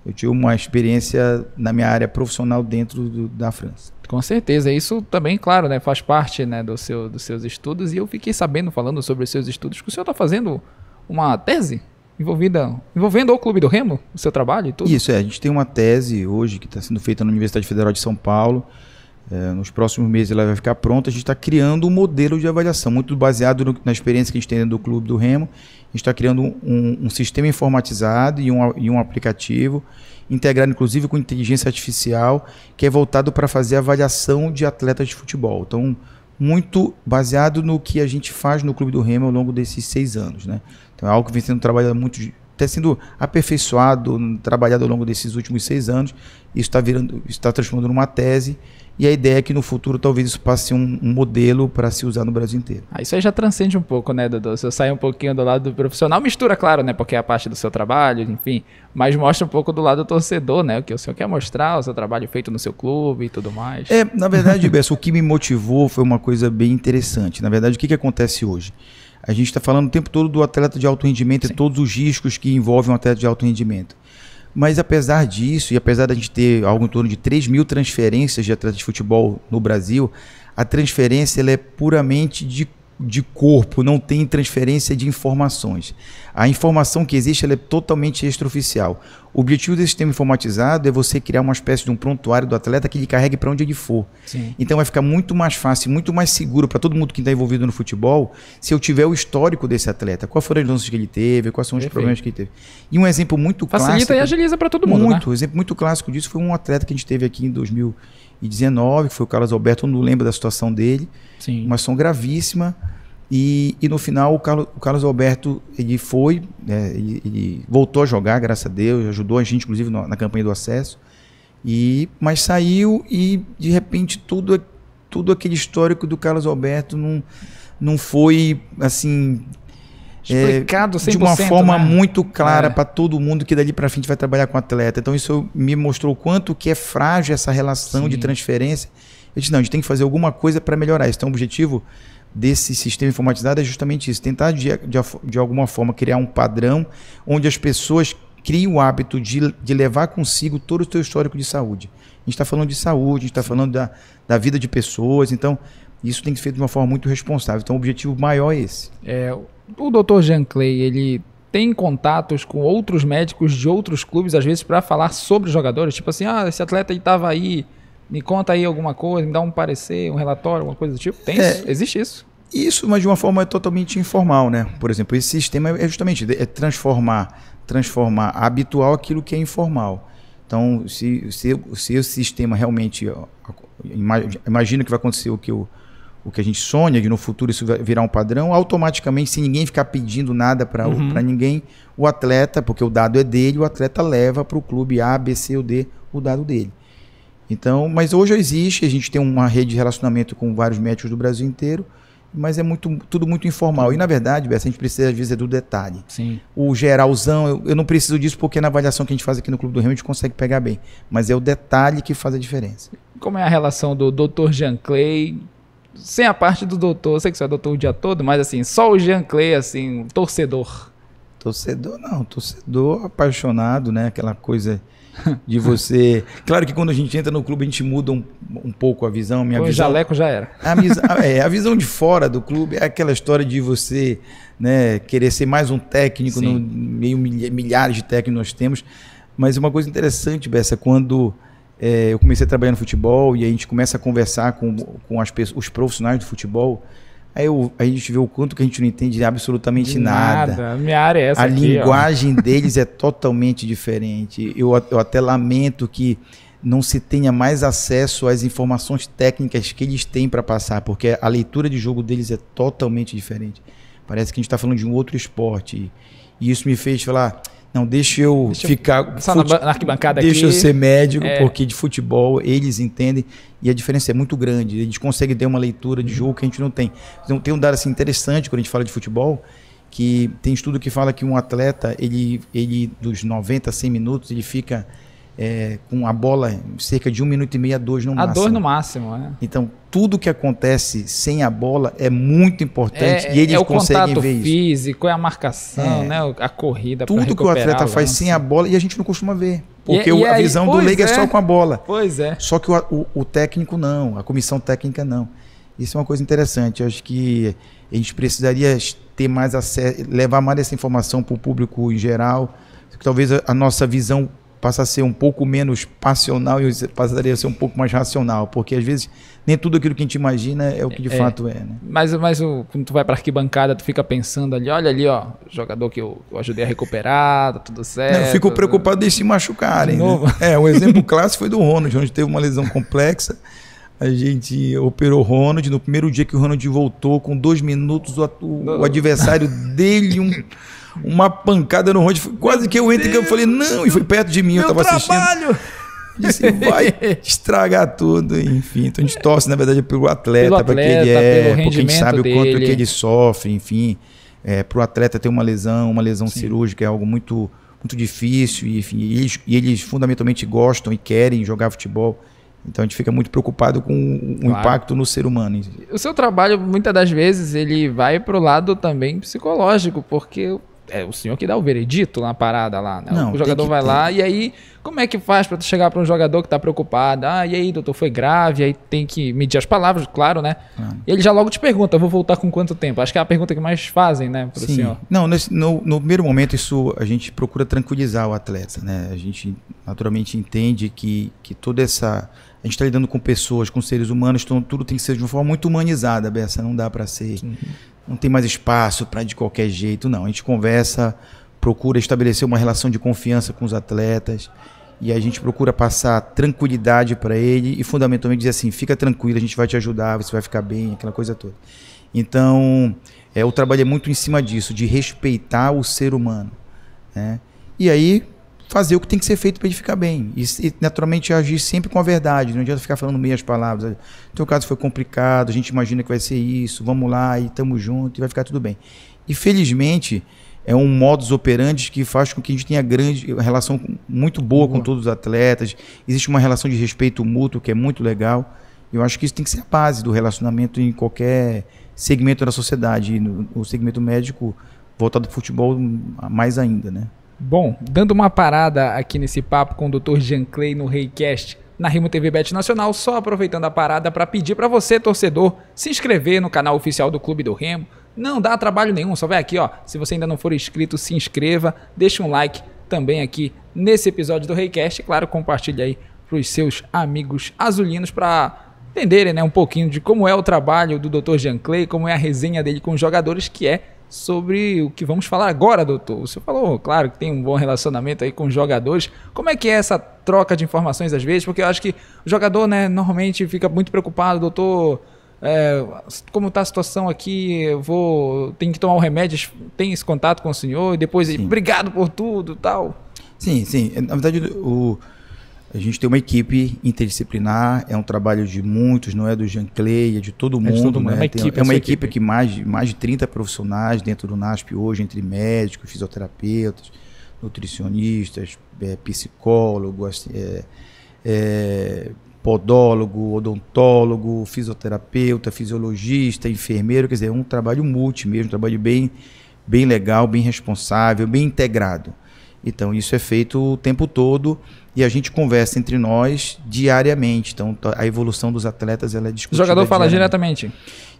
eu tive uma experiência na minha área profissional dentro do, da França. Com certeza, isso também, claro, né, faz parte né, do seu, dos seus estudos. E eu fiquei sabendo, falando sobre os seus estudos, que o senhor está fazendo uma tese envolvida, envolvendo o Clube do Remo, o seu trabalho e tudo. Isso, é, a gente tem uma tese hoje que está sendo feita na Universidade Federal de São Paulo, é, nos próximos meses ela vai ficar pronta. A gente está criando um modelo de avaliação, muito baseado no, na experiência que a gente tem dentro do clube do Remo. A gente está criando um, um, sistema informatizado e um, e um aplicativo, integrado inclusive com inteligência artificial, que é voltado para fazer avaliação de atletas de futebol. Então, muito baseado no que a gente faz no Clube do Remo ao longo desses seis anos. Né? Então, é algo que vem sendo trabalhado muito, até tá sendo aperfeiçoado, trabalhado ao longo desses últimos seis anos. Isso está virando, está transformando numa tese e a ideia é que no futuro talvez isso passe um, um modelo para se usar no Brasil inteiro. Ah, isso aí já transcende um pouco, né, Dodô? Você sai um pouquinho do lado do profissional, mistura, claro, né? Porque é a parte do seu trabalho, enfim. Mas mostra um pouco do lado do torcedor, né? O que o senhor quer mostrar, o seu trabalho feito no seu clube e tudo mais. É, na verdade, Besso, o que me motivou foi uma coisa bem interessante. Na verdade, o que, que acontece hoje? A gente está falando o tempo todo do atleta de alto rendimento Sim. e todos os riscos que envolvem um atleta de alto rendimento. Mas apesar disso, e apesar da gente ter algo em torno de 3 mil transferências de atletas de futebol no Brasil, a transferência ela é puramente de de corpo, não tem transferência de informações. A informação que existe é totalmente extraoficial. O objetivo desse sistema informatizado é você criar uma espécie de um prontuário do atleta que ele carregue para onde ele for. Sim. Então vai ficar muito mais fácil, muito mais seguro para todo mundo que está envolvido no futebol se eu tiver o histórico desse atleta. Quais foram as lances que ele teve, quais são os Perfeito. problemas que ele teve. E um exemplo muito Facilita clássico. Facilita e agiliza para todo mundo. Né? Muito. Né? Um exemplo muito clássico disso foi um atleta que a gente teve aqui em 2019, que foi o Carlos Alberto, eu não lembro da situação dele. Sim. Uma ação gravíssima e, e no final o Carlos, o Carlos Alberto ele foi, né, ele, ele, voltou a jogar, graças a Deus, ajudou a gente, inclusive, na, na campanha do acesso. E, mas saiu e de repente tudo, tudo aquele histórico do Carlos Alberto não, não foi assim é, explicado é, de uma forma né? muito clara é. para todo mundo que dali para frente vai trabalhar com atleta. Então isso me mostrou quanto que é frágil essa relação Sim. de transferência. Eu disse não, a gente tem que fazer alguma coisa para melhorar isso. Então o objetivo desse sistema informatizado é justamente isso: tentar de, de, de alguma forma criar um padrão onde as pessoas criem o hábito de, de levar consigo todo o seu histórico de saúde. A gente está falando de saúde, a gente está falando da, da vida de pessoas, então isso tem que ser feito de uma forma muito responsável. Então o objetivo maior é esse. É, o doutor Jean Clay, ele tem contatos com outros médicos de outros clubes, às vezes, para falar sobre jogadores, tipo assim, ah, esse atleta estava aí, tava aí me conta aí alguma coisa, me dá um parecer, um relatório, alguma coisa do tipo. Tem é, isso? Existe isso? Isso, mas de uma forma totalmente informal, né? Por exemplo, esse sistema é justamente é transformar, transformar habitual aquilo que é informal. Então, se, se, se o sistema realmente imagina que vai acontecer o que o o que a gente sonha, de no futuro isso virar um padrão, automaticamente, se ninguém ficar pedindo nada para uhum. ninguém, o atleta, porque o dado é dele, o atleta leva para o clube A, B, C ou D o dado dele. Então, mas hoje existe, a gente tem uma rede de relacionamento com vários médicos do Brasil inteiro, mas é muito, tudo muito informal. E na verdade, Bessa, a gente precisa às vezes é do detalhe. Sim. O geralzão, eu, eu, não preciso disso porque na avaliação que a gente faz aqui no Clube do Rio a gente consegue pegar bem. Mas é o detalhe que faz a diferença. Como é a relação do Dr. Jean Clay? Sem a parte do doutor, eu sei que você é doutor o dia todo, mas assim, só o Jean Clay, assim, um torcedor. Torcedor não, torcedor apaixonado, né? Aquela coisa de você. Claro que quando a gente entra no clube, a gente muda um, um pouco a visão. Minha o visão, jaleco já era. A, é, a visão de fora do clube é aquela história de você né, querer ser mais um técnico, no, meio milhares de técnicos nós temos. Mas uma coisa interessante, Bessa, quando é, eu comecei a trabalhar no futebol e a gente começa a conversar com, com as, os profissionais do futebol Aí eu, a gente vê o quanto que a gente não entende absolutamente nada. nada. Minha área é essa A aqui, linguagem ó. deles é totalmente diferente. Eu, eu até lamento que não se tenha mais acesso às informações técnicas que eles têm para passar, porque a leitura de jogo deles é totalmente diferente. Parece que a gente está falando de um outro esporte. E isso me fez falar, não, deixa eu deixa ficar. Eu fute... na arquibancada deixa aqui. eu ser médico, é. porque de futebol eles entendem e a diferença é muito grande. Eles conseguem ter uma leitura de jogo que a gente não tem. Então tem um dado assim, interessante quando a gente fala de futebol, que tem estudo que fala que um atleta, ele, ele dos 90 a 100 minutos, ele fica é, com a bola cerca de um minuto e meio a dois no a máximo. A dois no máximo, né? Então, tudo que acontece sem a bola é muito importante é, e eles é conseguem ver isso. É o físico, é a marcação, é. né? a corrida. Tudo que o atleta faz sem a bola e a gente não costuma ver. É- porque e, e a visão do leigo é, é. só com a bola. Pois é. Só que o, o, o técnico não, a comissão técnica não. Isso é uma coisa interessante. Eu acho que a gente precisaria ter mais acesso, levar mais essa informação para o público em geral. Talvez a, a nossa visão passa a ser um pouco menos passional e passaria a ser um pouco mais racional, porque às vezes nem tudo aquilo que a gente imagina é o que de é, é. fato é. Né? Mas, mas o, quando tu vai para arquibancada, tu fica pensando ali, olha ali, ó, jogador que eu, eu ajudei a recuperar, tá tudo certo. Não, eu fico tá preocupado de se machucarem. De né? novo? Né? É, um exemplo clássico foi do Ronald, onde teve uma lesão complexa. A gente operou o Ronald. No primeiro dia que o Ronald voltou, com dois minutos, o, o adversário dele um uma pancada no rosto Quase que eu entrei que eu falei, não, e foi perto de mim, eu tava trabalho. assistindo. Disse, vai estragar tudo, enfim. Então a gente torce, na verdade, pelo atleta, pelo atleta porque ele é, porque a gente sabe o quanto que ele sofre, enfim. É, para o atleta ter uma lesão, uma lesão Sim. cirúrgica é algo muito, muito difícil, e, enfim, e eles, e eles fundamentalmente gostam e querem jogar futebol. Então a gente fica muito preocupado com o claro. impacto no ser humano. O seu trabalho, muitas das vezes, ele vai para o lado também psicológico, porque é o senhor que dá o veredito na parada lá, né? Não, o jogador vai ter. lá e aí como é que faz para chegar para um jogador que tá preocupado? Ah, e aí, doutor, foi grave, aí tem que medir as palavras, claro, né? E ele já logo te pergunta, vou voltar com quanto tempo? Acho que é a pergunta que mais fazem, né, pro Sim. senhor. Não, nesse, no, no, primeiro momento isso a gente procura tranquilizar o atleta, né? A gente naturalmente entende que que toda essa a gente está lidando com pessoas, com seres humanos, então tudo tem que ser de uma forma muito humanizada, Bessa. Não dá para ser uhum não tem mais espaço para de qualquer jeito, não. A gente conversa, procura estabelecer uma relação de confiança com os atletas e a gente procura passar tranquilidade para ele e fundamentalmente dizer assim, fica tranquilo, a gente vai te ajudar, você vai ficar bem, aquela coisa toda. Então, é, o trabalho é muito em cima disso, de respeitar o ser humano. Né? E aí, fazer o que tem que ser feito para ele ficar bem. E, e, naturalmente agir sempre com a verdade. Não adianta ficar falando meias palavras. O teu caso foi complicado, a gente imagina que vai ser isso, vamos lá e tamo junto e vai ficar tudo bem. E felizmente é um modus operandi que faz com que a gente tenha grande relação muito boa, boa. com todos os atletas. Existe uma relação de respeito mútuo que é muito legal. Eu acho que isso tem que ser a base do relacionamento em qualquer segmento da sociedade. no, no segmento médico, voltado ao futebol, hum, mais ainda, né? Bom, dando uma parada aqui nesse papo com o Dr. Jean Clay no Reicast na Rimo TV Bet Nacional, só aproveitando a parada para pedir para você, torcedor, se inscrever no canal oficial do Clube do Remo. Não dá trabalho nenhum, só vai aqui, ó. Se você ainda não for inscrito, se inscreva, deixe um like também aqui nesse episódio do Reicast, e, claro, compartilhe aí para os seus amigos azulinos para entenderem né, um pouquinho de como é o trabalho do Dr. Jean Clay, como é a resenha dele com os jogadores, que é sobre o que vamos falar agora, doutor. Você falou, claro, que tem um bom relacionamento aí com os jogadores. Como é que é essa troca de informações às vezes? Porque eu acho que o jogador, né, normalmente fica muito preocupado, doutor. É, como está a situação aqui? Eu vou, tem que tomar o um remédio. Tem esse contato com o senhor e depois, sim. obrigado por tudo, tal. Sim, sim. Na verdade, o a gente tem uma equipe interdisciplinar, é um trabalho de muitos, não é do Jean Clay, é de todo é mundo. É, todo mundo. Né? é uma, equipe, tem, é uma equipe, que mais, mais de 30 profissionais dentro do NASP hoje, entre médicos, fisioterapeutas, nutricionistas, é, psicólogos, é, é, podólogo, odontólogo, fisioterapeuta, fisiologista, enfermeiro, quer dizer, é um trabalho multi mesmo, um trabalho bem, bem legal, bem responsável, bem integrado. Então, isso é feito o tempo todo e a gente conversa entre nós diariamente. Então, a evolução dos atletas ela é discutida. O jogador fala diretamente?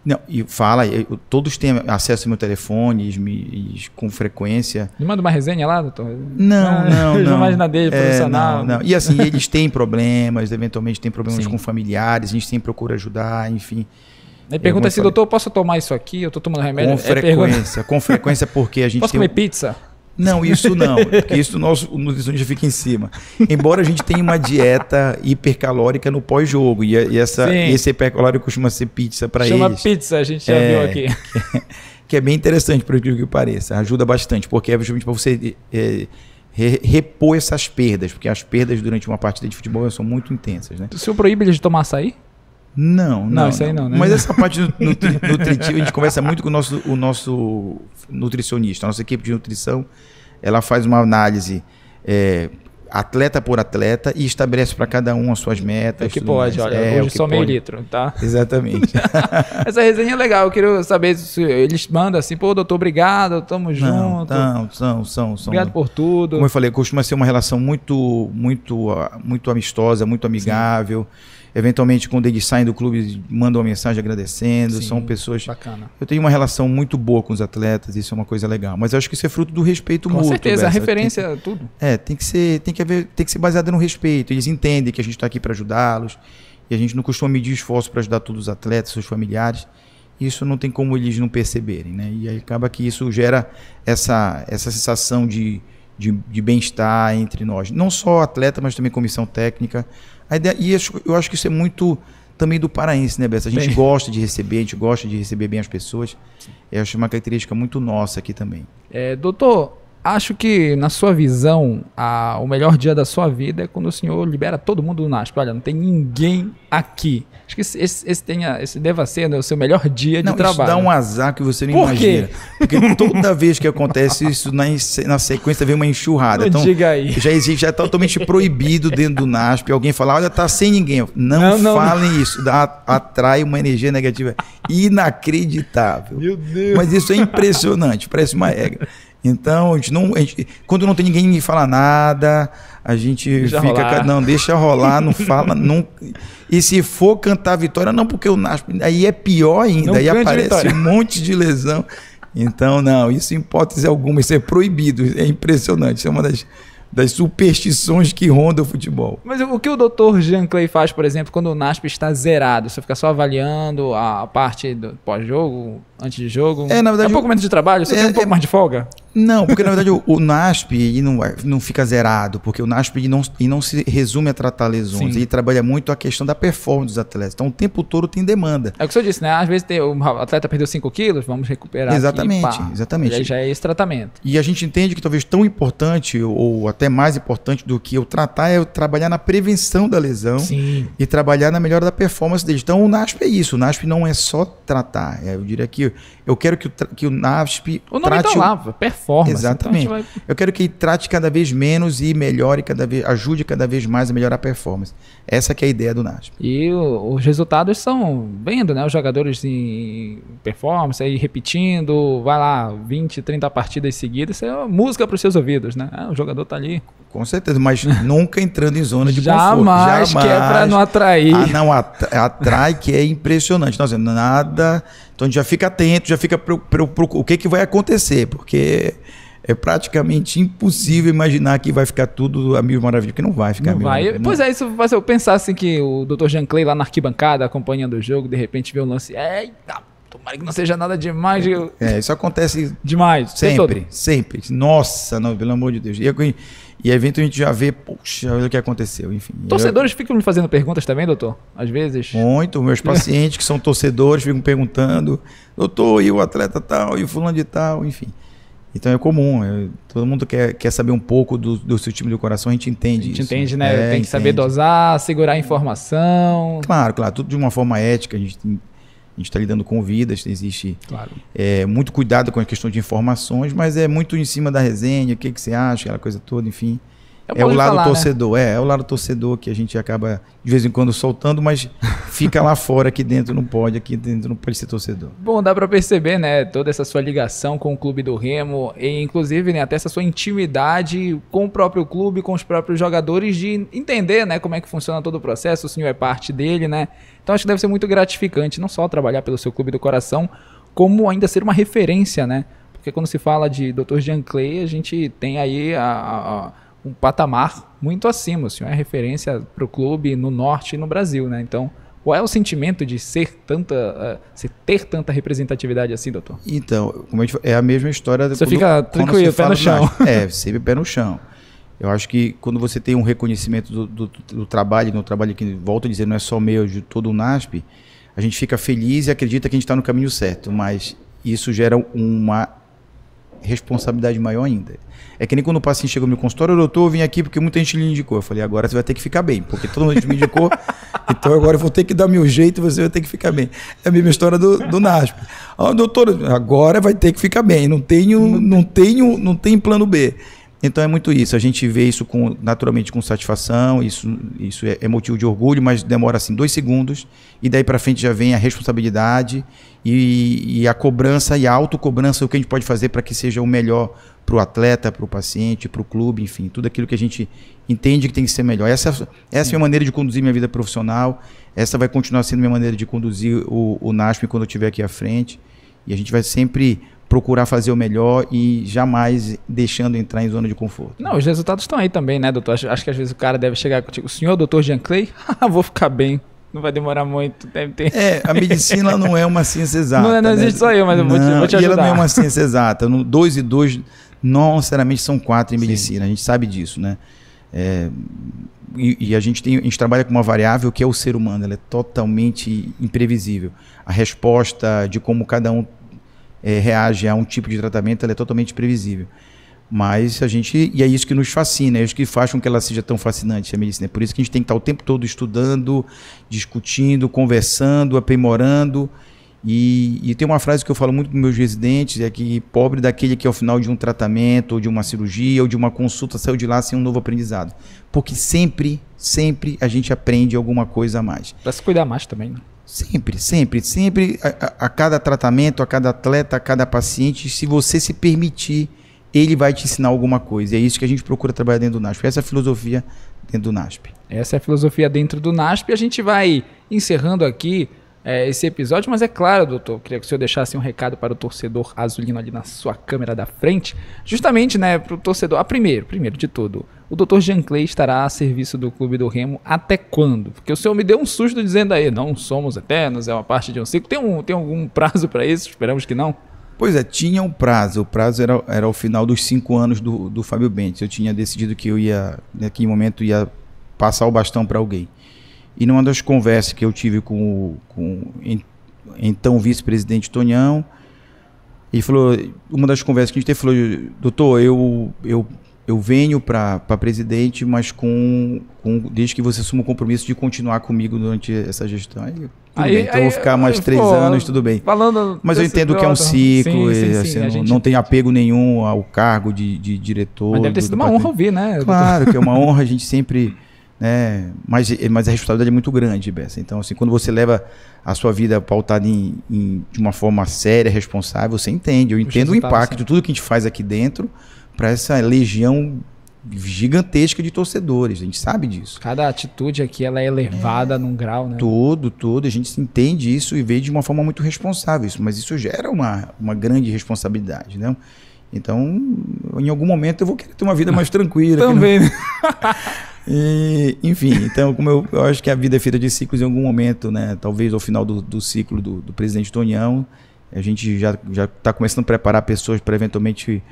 Não, e fala, eu, todos têm acesso ao meu telefone me com frequência. Me manda uma resenha lá, doutor? Não, ah, não. não. Imagina dele, é, profissional. Não, não. E assim, eles têm problemas, eventualmente têm problemas Sim. com familiares, a gente sempre procura ajudar, enfim. Aí pergunta é, assim, doutor, posso tomar isso aqui? Eu estou tomando remédio. Com é, frequência, com frequência porque a gente. Posso comer um... pizza? Não, isso não, porque isso o nosso nutricionista fica em cima. Embora a gente tenha uma dieta hipercalórica no pós-jogo, e, e, essa, esse hipercalórico costuma ser pizza para eles. Chama pizza, a gente já é, viu aqui. Que, que, é bem interessante, por incrível que pareça. Ajuda bastante, porque é justamente para você é, re, repor essas perdas, porque as perdas durante uma partida de futebol são muito intensas. Né? O senhor proíbe eles de tomar açaí? Não, não. Não, isso aí não, né? Mas essa parte nutri nutritiva, a gente conversa muito com o nosso, o nosso nutricionista, a nossa equipe de nutrição, ela faz uma análise é, atleta por atleta e estabelece para cada um as suas metas. É que pode, mais. olha, é, hoje é só pode. meio litro, tá? Exatamente. essa resenha é legal, eu queria saber se eles mandam assim, pô, doutor, obrigado, tamo não, junto. Não, são, são, são. Obrigado por tudo. Como eu falei, costuma ser uma relação muito, muito, ah, muito amistosa, muito amigável. Sim Eventualmente, quando eles saem do clube, mandam uma mensagem agradecendo. Sim, são pessoas. Bacana. Eu tenho uma relação muito boa com os atletas, isso é uma coisa legal. Mas eu acho que isso é fruto do respeito com mútuo. Com certeza, Bessa. a é, referência tem, é tudo. É, tem que ser, tem que haver, tem que ser baseado no respeito. Eles entendem que a gente está aqui para ajudá-los. E a gente não costuma medir esforço para ajudar todos os atletas, seus familiares isso não tem como eles não perceberem, né? E aí acaba que isso gera essa, essa sensação de, de, de bem-estar entre nós. Não só atleta, mas também comissão técnica. A ideia, e eu acho que isso é muito também do paraense, né, Bessa? A gente bem... gosta de receber, a gente gosta de receber bem as pessoas. Eu acho uma característica muito nossa aqui também. É, doutor, Acho que, na sua visão, a, o melhor dia da sua vida é quando o senhor libera todo mundo do NASP. Olha, não tem ninguém aqui. Acho que esse, esse, esse tenha, esse deva ser né, o seu melhor dia não, de trabalho. Não dá um azar que você não Por imagina. Quê? Porque toda vez que acontece isso, na, na sequência vem uma enxurrada. Não então, diga aí. Já existe, já é totalmente proibido dentro do NASP alguém falar, olha, tá sem ninguém. Não, não falem não. isso. Dá, atrai uma energia negativa inacreditável. Meu Deus. Mas isso é impressionante, parece uma regra. Então, a gente não, a gente, quando não tem ninguém que fala nada, a gente deixa fica. Rolar. Não, deixa rolar, não fala. não, e se for cantar vitória, não, porque o nasço. Aí é pior ainda, não aí aparece vitória. um monte de lesão. Então, não, isso em hipótese alguma, isso é proibido. É impressionante. Isso é uma das, das superstições que rondam o futebol. Mas o que o doutor Jean Clay faz, por exemplo, quando o NASP está zerado? Você fica só avaliando a parte do pós-jogo, antes de jogo? É, na verdade, é um pouco menos de trabalho, você é, tem um pouco é, mais de folga? Não, porque na verdade o, o NASP ele não, não fica zerado, porque o NASP ele não, ele não se resume a tratar lesões. Sim. Ele trabalha muito a questão da performance dos atletas. Então o tempo todo tem demanda. É o que senhor disse, né? Às vezes tem, o atleta perdeu 5 quilos, vamos recuperar. Exatamente, aqui, exatamente. E aí já é esse tratamento. E a gente entende que talvez tão importante, ou até mais importante do que eu tratar, é eu trabalhar na prevenção da lesão Sim. e trabalhar na melhora da performance dele. Então o NASP é isso. O NASP não é só tratar. É, eu diria que eu quero que o, que o NASP. O nome trate tá lá, o... performance performance. Assim, então Exatamente. Então vai... Eu quero que trate cada vez menos e melhore cada vez, ajude cada vez mais a melhorar a performance. Essa que é a ideia do NASP. E o, os resultados são vendo, né? Os jogadores em performance, aí repetindo, vai lá, 20, 30 partidas seguidas, isso é música para os seus ouvidos, né? Ah, o jogador tá ali. Com certeza, mas nunca entrando em zona de Jamais conforto. Jamais, que é para não atrair. Ah, não, atrai, atrai que é impressionante. Nossa, nada então a gente já fica atento, já fica preocupado o que, que vai acontecer, porque é praticamente impossível imaginar que vai ficar tudo a mil maravilhas, que não vai ficar não a mil vai. Né? pois é, isso faz eu pensar assim que o Dr. Jean Clay lá na arquibancada acompanhando o jogo, de repente vê um lance, eita, tomara que não seja nada demais. É, é isso acontece demais, sempre, sempre. Nossa, não, pelo amor de Deus. E eu, e gente já vê, poxa, olha o que aconteceu, enfim. Torcedores eu... ficam me fazendo perguntas também, doutor? Às vezes? Muito. Meus pacientes que são torcedores ficam perguntando, doutor, e o atleta tal, e o fulano de tal, enfim. Então é comum, eu, é, todo mundo quer, quer saber um pouco do, do seu time do coração, a gente entende isso. A gente isso. entende, né? né? É, Tem que entende. saber dosar, segurar a informação. Claro, claro, tudo de uma forma ética, a gente a gente está lidando com vidas, existe claro. é, muito cuidado com a questão de informações, mas é muito em cima da resenha, o que, que você acha, aquela coisa toda, enfim é o lado falar, né? torcedor, né? é, é o lado torcedor que a gente acaba de vez em quando soltando, mas fica lá fora, aqui dentro não pode, aqui dentro não pode ser torcedor. Bom, dá para perceber, né, toda essa sua ligação com o clube do Remo, e inclusive, né, até essa sua intimidade com o próprio clube, com os próprios jogadores, de entender, né, como é que funciona todo o processo, o senhor é parte dele, né, então acho que deve ser muito gratificante, não só trabalhar pelo seu clube do coração, como ainda ser uma referência, né, porque quando se fala de Dr. Jean Clay, a gente tem aí a, a um patamar muito acima. O senhor é referência para o clube no norte e no Brasil, né? Então, qual é o sentimento de ser tanta, eh, ter tanta representatividade assim, doutor? Então, gente, é a mesma história. Você quando, fica tranquilo, pé no chão. é, sempre pé no chão. Eu acho que quando você tem um reconhecimento do, do, do trabalho, no trabalho que, volto a dizer, não é só meu, é de todo o NASP, a gente fica feliz e acredita que a gente está no caminho certo, mas isso gera uma responsabilidade maior ainda. É que nem quando o paciente chega no meu consultório, doutor, eu vim aqui porque muita gente lhe indicou. Eu falei, agora você vai ter que ficar bem, porque todo mundo me indicou, então agora eu vou ter que dar meu jeito e você vai ter que ficar bem. É a mesma história do, do NASP. Ah, doutor, agora vai ter que ficar bem. Não tenho, não tenho, não tenho plano B. Então é muito isso. A gente vê isso com, naturalmente com satisfação, isso, isso é, é motivo de orgulho, mas demora assim dois segundos e daí para frente já vem a responsabilidade e, e a cobrança e a autocobrança, o que a gente pode fazer para que seja o melhor para o atleta, para o paciente, para o clube, enfim, tudo aquilo que a gente entende que tem que ser melhor. Essa, essa é a minha maneira de conduzir minha vida profissional, essa vai continuar sendo minha maneira de conduzir o, o NASP quando eu estiver aqui à frente. E a gente vai sempre procurar fazer o melhor e jamais deixando entrar em zona de conforto. Não, os resultados estão aí também, né, doutor? Acho, acho que às vezes o cara deve chegar contigo, o senhor, doutor Jean Clay, ah, vou ficar bem. Não vai demorar muito. Deve É, a medicina não é uma ciência exata. Não, não né? existe só eu, mas eu vou te, vou te, ajudar. E ela não é uma ciência exata. No, dois e dois não necessariamente são quatro em medicina, Sim. a gente sabe disso, né? É, e, e, a gente tem, a gente trabalha com uma variável que é o ser humano, ela é totalmente imprevisível. A resposta de como cada um é, reage a um tipo de tratamento, ela é totalmente previsível. Mas a gente. E é isso que nos fascina, é isso que faz com que ela seja tão fascinante, a medicina. É por isso que a gente tem que estar o tempo todo estudando, discutindo, conversando, aprimorando. E, e tem uma frase que eu falo muito com meus residentes: é que pobre daquele que ao final de um tratamento, ou de uma cirurgia, ou de uma consulta, saiu de lá sem um novo aprendizado. Porque sempre, sempre a gente aprende alguma coisa a mais. Para se cuidar mais também, né? Sempre, sempre, sempre a, a, cada tratamento, a cada atleta, a cada paciente, se você se permitir, ele vai te ensinar alguma coisa. E é isso que a gente procura trabalhar dentro do NASP. Essa é a filosofia dentro do NASP. Essa é a filosofia dentro do NASP. A gente vai encerrando aqui é, esse episódio, mas é claro, doutor, queria que o senhor deixasse um recado para o torcedor azulino ali na sua câmera da frente, justamente, né, para o torcedor. Ah, primeiro, primeiro de tudo, o Dr. Jean Clay estará a serviço do clube do Remo até quando? Porque o senhor me deu um susto dizendo aí, não somos eternos, é uma parte de um ciclo. Tem, um, tem algum prazo para isso? Esperamos que não. Pois é, tinha um prazo. O prazo era, era o final dos cinco anos do, do Fábio Bentes. Eu tinha decidido que eu ia, naquele momento, ia passar o bastão para alguém. E numa das conversas que eu tive com o então vice-presidente Tonhão, ele falou, uma das conversas que a gente teve, falou, doutor, eu, eu eu venho para presidente, mas com, com, desde que você assuma o compromisso de continuar comigo durante essa gestão. Aí, aí então eu vou ficar mais três pô, anos, tudo bem. Falando mas eu entendo que é um ciclo, sim, sim, é, assim, sim, não, gente... não, tem apego nenhum ao cargo de, de diretor. Mas deve ter sido uma honra ouvir, né? Claro que é uma honra, a gente sempre. Né? Mas, mas a responsabilidade é muito grande, Bessa. Então, assim, quando você leva a sua vida pautada em, em de uma forma séria, responsável, você entende. Eu entendo o impacto, de tudo que a gente faz aqui dentro para essa legião gigantesca de torcedores. A gente sabe disso. Cada atitude aqui ela é elevada é, num grau, né? Todo, todo. A gente entende isso e vê de uma forma muito responsável isso, mas isso gera uma, uma grande responsabilidade, né? Então, em algum momento eu vou querer ter uma vida mais tranquila. Também. Não... Né? e, enfim, então, como eu, eu, acho que a vida é feita de ciclos, em algum momento, né? Talvez ao final do, do ciclo do, do presidente Tonião, a gente já já está começando a preparar pessoas para eventualmente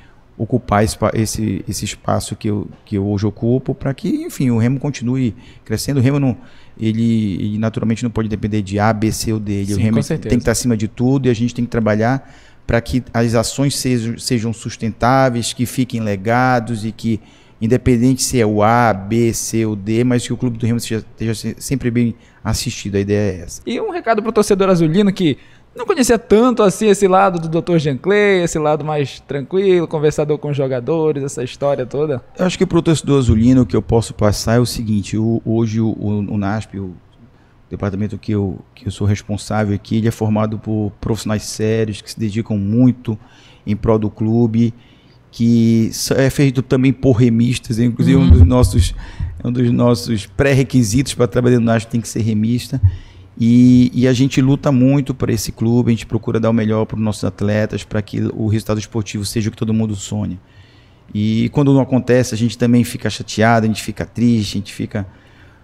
ocupar esse, esse espaço que eu, que eu hoje ocupo para que, enfim, o Remo continue crescendo. O Remo não, ele, ele naturalmente não pode depender de A, B, C ou D. Ele, Sim, o Remo tem que estar tá acima de tudo e a gente tem que trabalhar para que as ações sejam, sejam sustentáveis, que fiquem legados e que, independente se é o A, B, C ou D, mas que o clube do Remo esteja, esteja sempre bem assistido. A ideia é essa. E um recado para o torcedor azulino que não conhecia tanto assim esse lado do Dr. Jean Clay, esse lado mais tranquilo, conversador com os jogadores, essa história toda. Eu acho que para o torcedor azulino o que eu posso passar é o seguinte, o, hoje o, o, o NASP, o departamento que eu, que eu sou responsável aqui, ele é formado por profissionais sérios que se dedicam muito em prol do clube, que é feito também por remistas, inclusive uhum. um dos nossos, um dos nossos pré-requisitos para trabalhar no NASP tem que ser remista. E, e a gente luta muito para esse clube, a gente procura dar o melhor para os nossos atletas, para que o resultado esportivo seja o que todo mundo sonha. E quando não acontece, a gente também fica chateado, a gente fica triste, a gente fica.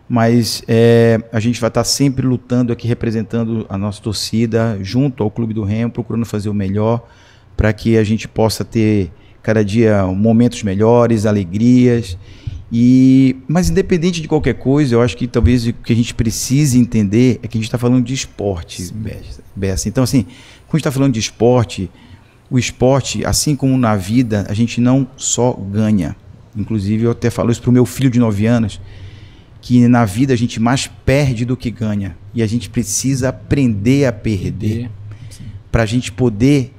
Mas é, a gente vai estar sempre lutando aqui, representando a nossa torcida, junto ao Clube do Remo, procurando fazer o melhor para que a gente possa ter cada dia momentos melhores, alegrias. E, mas independente de qualquer coisa, eu acho que talvez o que a gente precise entender é que a gente está falando de esporte, Bessa. Então, assim, quando a gente está falando de esporte, o esporte, assim como na vida, a gente não só ganha. Inclusive, eu até falo isso para o meu filho de 9 anos, que na vida a gente mais perde do que ganha. E a gente precisa aprender a perder para a gente poder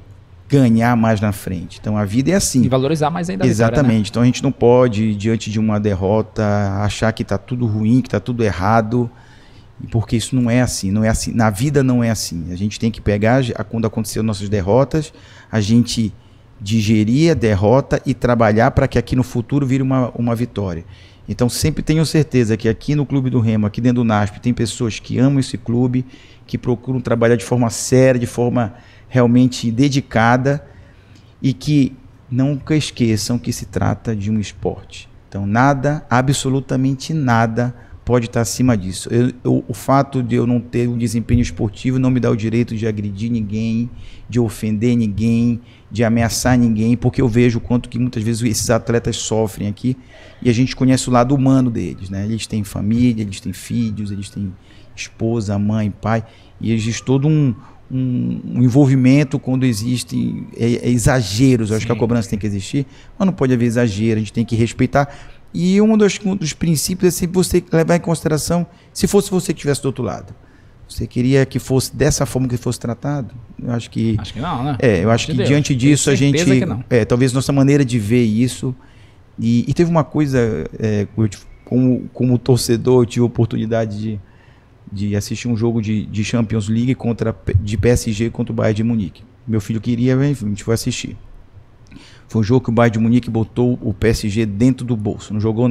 ganhar mais na frente. Então a vida é assim. E valorizar mais ainda. Exatamente. Vitória, né? Então a gente não pode, diante de uma derrota, achar que está tudo ruim, que está tudo errado. Porque isso não é assim, não é assim. Na vida não é assim. A gente tem que pegar quando aconteceu nossas derrotas, a gente digerir a derrota e trabalhar para que aqui no futuro vire uma, uma vitória. Então sempre tenho certeza que aqui no Clube do Remo, aqui dentro do NASP, tem pessoas que amam esse clube, que procuram trabalhar de forma séria, de forma realmente dedicada e que nunca esqueçam que se trata de um esporte. Então, nada, absolutamente nada, pode estar acima disso. Eu, eu, o fato de eu não ter um desempenho esportivo não me dá o direito de agredir ninguém, de ofender ninguém, de ameaçar ninguém, porque eu vejo o quanto que muitas vezes esses atletas sofrem aqui e a gente conhece o lado humano deles. Né? Eles têm família, eles têm filhos, eles têm esposa, mãe, pai, e existe todo um, um, um envolvimento quando existem é, é exageros. Eu acho Sim. que a cobrança tem que existir, mas não pode haver exagero, a gente tem que respeitar. E um dos, um dos princípios é sempre você levar em consideração se fosse você que estivesse do outro lado. Você queria que fosse dessa forma que fosse tratado? Eu acho que. Acho que não, né? É, eu acho que Deus. diante disso a gente. Que não. É, talvez nossa maneira de ver isso. E, e teve uma coisa, é, como, como torcedor, eu tive a oportunidade de de assistir um jogo de, de Champions League contra de PSG contra o Bayern de Munique. Meu filho queria, a gente foi assistir. Foi um jogo que o Bayern de Munique botou o PSG dentro do bolso. Não jogou,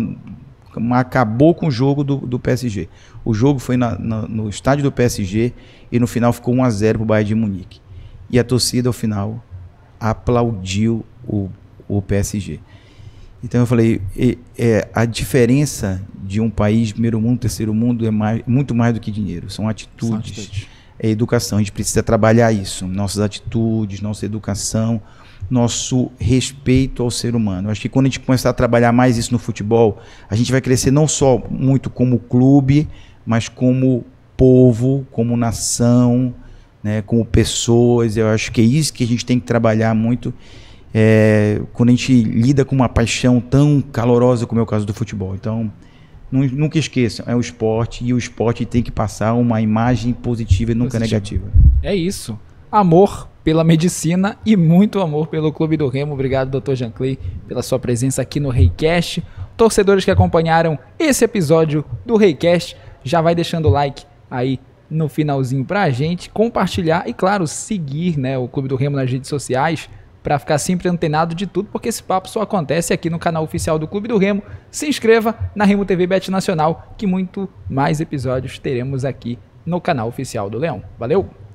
acabou com o jogo do, do PSG. O jogo foi na, na, no estádio do PSG e no final ficou 1 a 0 para o Bayern de Munique. E a torcida, ao final, aplaudiu o, o PSG. Então eu falei, é, a diferença de um país, primeiro mundo, terceiro mundo, é mais, muito mais do que dinheiro, são atitudes, são atitudes. É educação, a gente precisa trabalhar isso, nossas atitudes, nossa educação, nosso respeito ao ser humano. Acho que quando a gente começar a trabalhar mais isso no futebol, a gente vai crescer não só muito como clube, mas como povo, como nação, né, como pessoas. Eu acho que é isso que a gente tem que trabalhar muito é, quando a gente lida com uma paixão tão calorosa como é o caso do futebol. Então, nunca esqueçam, é o esporte e o esporte tem que passar uma imagem positiva e nunca negativa. É isso. Amor pela medicina e muito amor pelo Clube do Remo. Obrigado, Dr. Jean Clay, pela sua presença aqui no Reicast. Torcedores que acompanharam esse episódio do Reicast, já vai deixando o like aí no finalzinho pra gente compartilhar e claro, seguir, né, o Clube do Remo nas redes sociais para ficar sempre antenado de tudo, porque esse papo só acontece aqui no canal oficial do Clube do Remo. Se inscreva na Remo TV Bet Nacional, que muito mais episódios teremos aqui no canal oficial do Leão. Valeu!